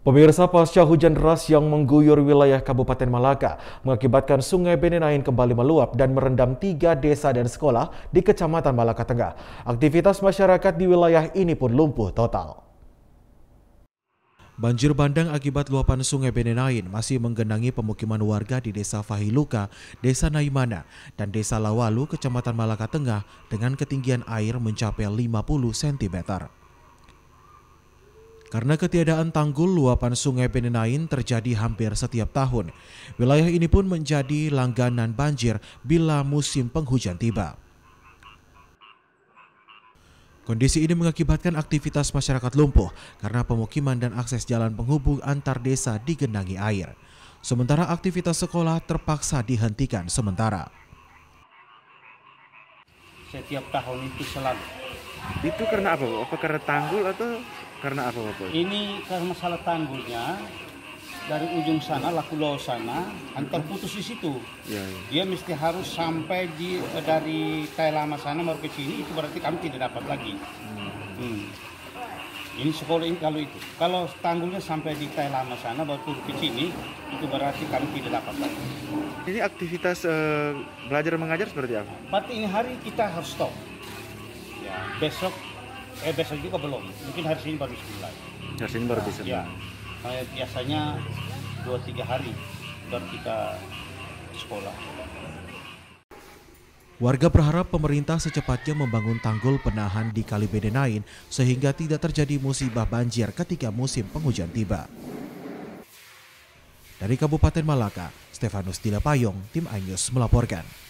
Pemirsa pasca hujan deras yang mengguyur wilayah Kabupaten Malaka mengakibatkan Sungai Benenain kembali meluap dan merendam tiga desa dan sekolah di Kecamatan Malaka Tengah. Aktivitas masyarakat di wilayah ini pun lumpuh total. Banjir bandang akibat luapan Sungai Benenain masih menggenangi pemukiman warga di Desa Fahiluka, Desa Naimana, dan Desa Lawalu, Kecamatan Malaka Tengah dengan ketinggian air mencapai 50 cm. Karena ketiadaan tanggul luapan sungai Penenain terjadi hampir setiap tahun. Wilayah ini pun menjadi langganan banjir bila musim penghujan tiba. Kondisi ini mengakibatkan aktivitas masyarakat lumpuh karena pemukiman dan akses jalan penghubung antar desa digenangi air. Sementara aktivitas sekolah terpaksa dihentikan sementara. Setiap tahun itu selalu. Itu karena apa? Apa karena tanggul atau karena apa Bapak? Ini karena masalah tanggulnya dari ujung sana laku Lakulo sana antar putus di situ. Ya, ya. Dia mesti harus sampai di eh, dari lama sana baru ke sini itu berarti kami tidak dapat lagi. Hmm. Hmm. Ini sekolah ini kalau itu. Kalau tanggulnya sampai di lama sana baru turun ke sini itu berarti kami tidak dapat lagi. Ini aktivitas eh, belajar mengajar seperti apa? Berarti ini hari kita harus stop. Ya, besok eh besok juga belum mungkin hari ini baru bisa mulai hari ini baru bisa nah, ya. biasanya dua tiga hari dan kita sekolah Warga berharap pemerintah secepatnya membangun tanggul penahan di Kali Bedenain sehingga tidak terjadi musibah banjir ketika musim penghujan tiba. Dari Kabupaten Malaka, Stefanus Dilapayong, Tim Anyus melaporkan.